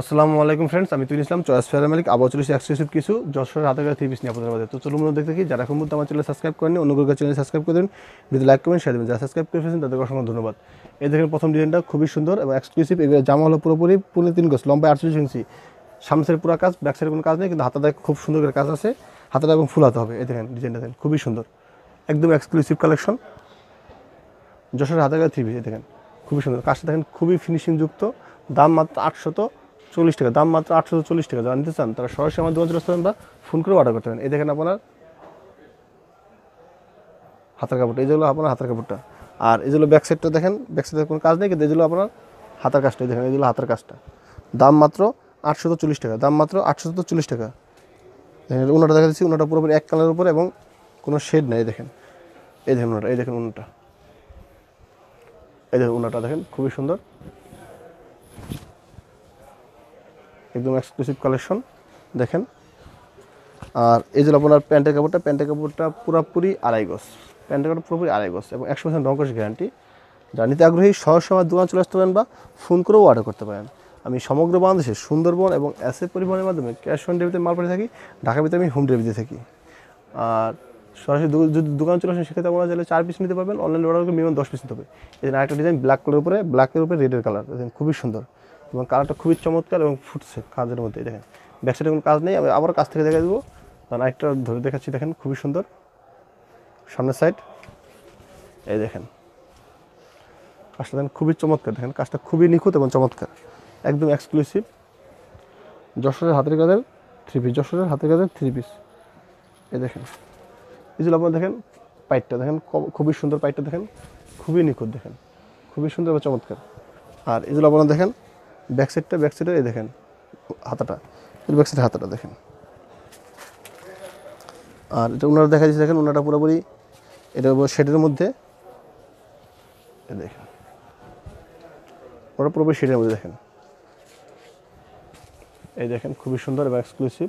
আসসালামু আলাইকুম ফ্রেন্ডস আমি তুমি ইসলাম চয়েস ফেয়ার মালিক আবার চলেছি এক্সক্লুসিভ কিছু যশোর হাতে গেলে থ্রি নিয়ে আপনাদের তো চলুন মধ্যে দেখি যারা এখন মধ্যে আমার চ্যানেল সাবস্ক্রাইব করেন অন্য কোনো চ্যানেল সাবস্ক্রাইব করে দেবেন যদি লাইক করবেন শেয়ার দেবেন যারা সাবস্ক্রাইব করে ফেলেছেন তাদেরকে অসংখ্য ধন্যবাদ এই দেখেন প্রথম ডিজাইনটা খুবই সুন্দর এবং এক্সক্লুসিভ এগুলো জামা হলো পুরোপুরি পুরো তিন গোস লম্বা আটচল্লিশ ইঞ্চি সামসের পুরো কাজ ব্যাক সাইডের কোনো কাজ নেই কিন্তু হাতাটা খুব সুন্দর করে কাজ আছে হাতাটা এবং ফুলাতে হবে এই দেখেন ডিজাইনটা দেখেন খুবই সুন্দর একদম এক্সক্লুসিভ কালেকশন যশোর হাতে গেলে থ্রি পিস দেখেন খুবই সুন্দর কাজটা দেখেন খুবই ফিনিশিংযুক্ত দাম মাত্র আটশত চল্লিশ টাকা দাম মাত্র আটশো চল্লিশ টাকা যারা নিতে চান তারা সরাসরি আমার যোগাযোগ করতে বা ফোন করে অর্ডার করতে পারেন এই দেখেন আপনার হাতের কাপড়টা এই যেগুলো আপনার হাতের কাপড়টা আর এই যেগুলো ব্যাক সাইডটা দেখেন ব্যাক সাইডে কোনো কাজ নেই কিন্তু এগুলো আপনার হাতের কাজটা দেখেন এগুলো হাতের কাজটা দাম মাত্র আটশো চল্লিশ টাকা দাম মাত্র আটশো চল্লিশ টাকা দেখেন উনাটা দেখা যাচ্ছে উনাটা পুরোপুরি এক কালারের উপরে এবং কোনো শেড নেই দেখেন এই দেখেন উনাটা এই দেখেন উনাটা এই দেখেন উনাটা দেখেন খুবই সুন্দর একদম এক্সক্লুসিভ কালেকশন দেখেন আর এই যে আপনার প্যান্টের কাপড়টা প্যান্টের কাপড়টা পুরোপুরি আড়াই গজ প্যান্টের কাপড় পুরোপুরি আড়াই গজ এবং একশো পার্সেন্ট রঙ্কশ গ্যারান্টি যা নিতে আগ্রহী সহজ সময় দোকান চলে আসতে পারেন বা ফোন করেও অর্ডার করতে পারেন আমি সমগ্র বাংলাদেশে সুন্দরবন এবং অ্যাসে পরিবহনের মাধ্যমে ক্যাশ অন ডেলিভারিতে মাল পাঠিয়ে থাকি ঢাকা ভিতরে আমি হোম ডেলিভারিতে থাকি আর সরাসরি যদি দোকান চলে আসেন সেক্ষেত্রে আপনারা চাইলে চার পিস নিতে পারবেন অনলাইন অর্ডার করে মিনিমাম দশ পিস নিতে হবে এদিন আরেকটা ডিজাইন ব্ল্যাক কালার উপরে ব্ল্যাকের উপরে রেডের কালার খুবই সুন্দর এবং কালারটা খুবই চমৎকার এবং ফুটছে কাজের মধ্যে দেখেন ব্যাকসাইডে কোনো কাজ নেই আমি আবার কাছ থেকে দেখা দেবো কারণ আরেকটা ধরে দেখাচ্ছি দেখেন খুবই সুন্দর সামনের সাইড এই দেখেন কাজটা দেখেন খুবই চমৎকার দেখেন কাজটা খুবই নিখুঁত এবং চমৎকার একদম এক্সক্লুসিভ যশোরের হাতের কাজের থ্রি পিস যশোরের হাতের কাজের থ্রি পিস এই দেখেন এই যে দেখেন পাইটটা দেখেন খুবই সুন্দর পাইটটা দেখেন খুবই নিখুঁত দেখেন খুবই সুন্দর এবং চমৎকার আর এই যে দেখেন ব্যাক সাইডটা ব্যাক এই দেখেন হাতাটা এর ব্যাক হাতাটা দেখেন আর এটা ওনারা দেখা যাচ্ছে দেখেন ওনারা পুরোপুরি এটা শেডের মধ্যে দেখেন ওরা পুরোপুরি শেডের মধ্যে দেখেন এই দেখেন খুবই সুন্দর এবং এক্সক্লুসিভ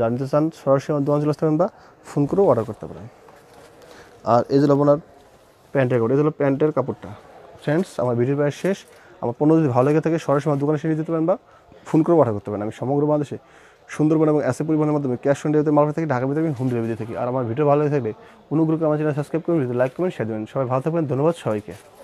জানতে নিতে চান সরাসরি আমার দোকান চলে আসতে পারেন বা ফোন করেও অর্ডার করতে পারেন আর এই যে আপনার প্যান্টের কাপড় এই হলো প্যান্টের কাপড়টা ফ্রেন্ডস আমার ভিডিও প্রায় শেষ আমার পণ্য যদি ভালো লেগে থাকে সরাসরি আমার দোকানে সেরে যেতে পারেন বা ফোন করে অর্ডার করতে পারেন আমি সমগ্র বাংলাদেশে সুন্দরবন এবং অ্যাসে পরিবহনের মাধ্যমে ক্যাশ অন ডেলিভারি মাল থেকে ঢাকা ভিতরে আমি হোম ডেলিভারি থাকি আর আমার ভিডিও ভালো লেগে থাকলে অনুগ্রহ করে আমার চ্যানেল সাবস্ক্রাইব করুন লাইক করুন শেয়ার দেবেন সবাই ভালো থাকবেন ধন্যবাদ সবাইকে